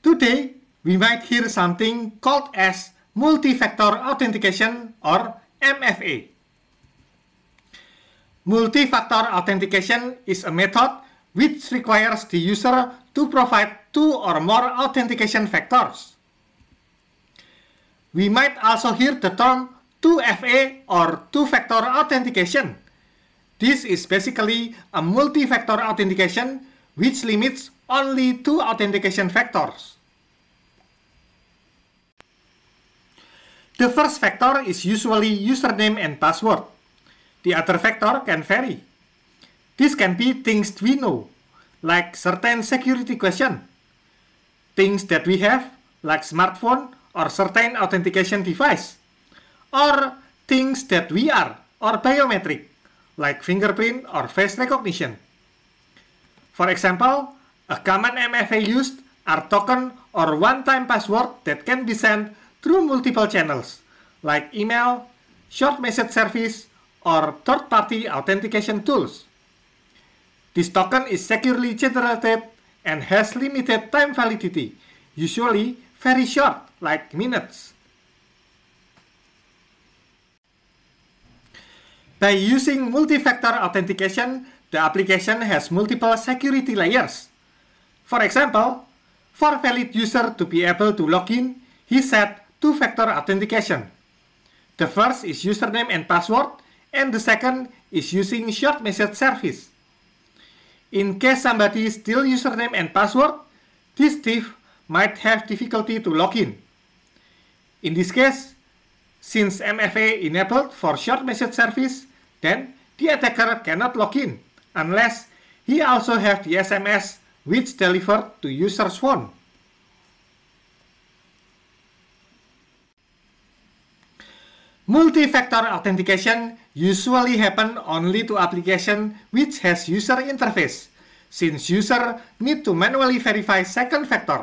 Today, we might hear something called as Multi-Factor Authentication or MFA. Multi-factor authentication is a method which requires the user to provide two or more authentication factors. We might also hear the term 2FA or two-factor authentication. This is basically a multi-factor authentication which limits only two authentication factors. The first factor is usually username and password. The other factor can vary. This can be things we know, like certain security question. Things that we have, like smartphone or certain authentication device. Or things that we are, or biometric, like fingerprint or face recognition. For example, a common MFA used are token or one-time password that can be sent through multiple channels, like email, short message service, or third-party authentication tools. This token is securely generated and has limited time validity, usually very short, like minutes. By using multi-factor authentication, the application has multiple security layers for example, for valid user to be able to log in, he set two-factor authentication. The first is username and password, and the second is using short message service. In case somebody steal username and password, this thief might have difficulty to log in. In this case, since MFA enabled for short message service, then the attacker cannot log in unless he also have the SMS which delivered to user's phone. Multi-factor authentication usually happen only to application which has user interface, since user need to manually verify second factor.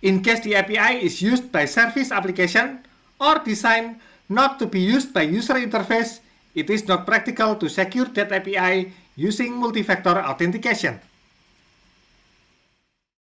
In case the API is used by service application or designed not to be used by user interface, it is not practical to secure that API using multi-factor authentication.